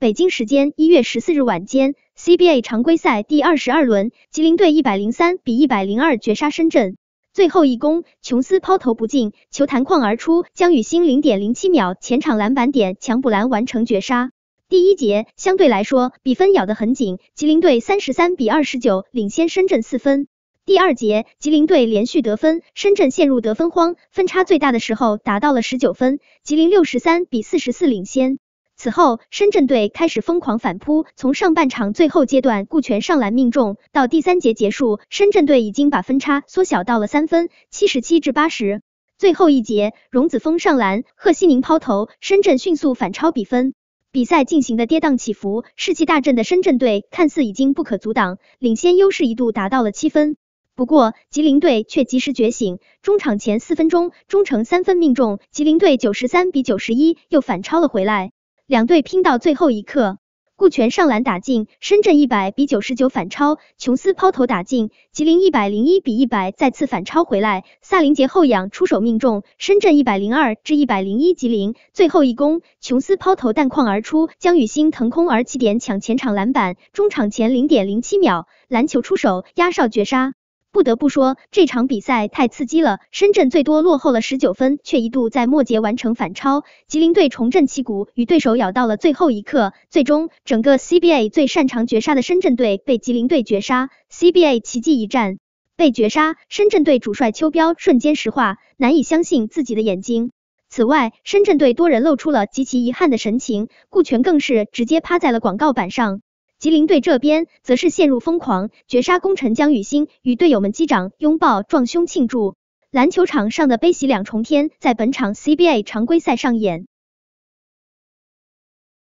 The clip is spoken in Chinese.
北京时间一月十四日晚间，CBA 常规赛第二十二轮，吉林队一百零三比一百零二绝杀深圳。最后一攻，琼斯抛投不进，球弹框而出，将雨欣零点零七秒前场篮板点抢补篮完成绝杀。第一节相对来说比分咬得很紧，吉林队三十三比二十九领先深圳四分。第二节，吉林队连续得分，深圳陷入得分荒，分差最大的时候达到了十九分，吉林六十三比四十四领先。此后，深圳队开始疯狂反扑，从上半场最后阶段顾全上篮命中，到第三节结束，深圳队已经把分差缩小到了三分，七十七至八十。最后一节，荣子峰上篮，贺西宁抛投，深圳迅速反超比分。比赛进行的跌宕起伏，士气大振的深圳队看似已经不可阻挡，领先优势一度达到了七分。不过，吉林队却及时觉醒，中场前四分钟，中诚三分命中，吉林队九十三比九十一又反超了回来。两队拼到最后一刻，顾全上篮打进，深圳一百比九十九反超，琼斯抛投打进，吉林一百零一比一百再次反超回来，萨林杰后仰出手命中，深圳一百零二至一百零一吉林，最后一攻，琼斯抛投弹框而出，江雨欣腾空而起点抢前场篮板，中场前零点零七秒，篮球出手压哨绝杀。不得不说，这场比赛太刺激了。深圳最多落后了十九分，却一度在末节完成反超。吉林队重振旗鼓，与对手咬到了最后一刻。最终，整个 CBA 最擅长绝杀的深圳队被吉林队绝杀，CBA 奇迹一战被绝杀。深圳队主帅邱彪瞬间石化，难以相信自己的眼睛。此外，深圳队多人露出了极其遗憾的神情，顾全更是直接趴在了广告板上。吉林队这边则是陷入疯狂，绝杀功臣姜宇星与队友们击掌、拥抱、撞胸庆祝。篮球场上的悲喜两重天，在本场 CBA 常规赛上演。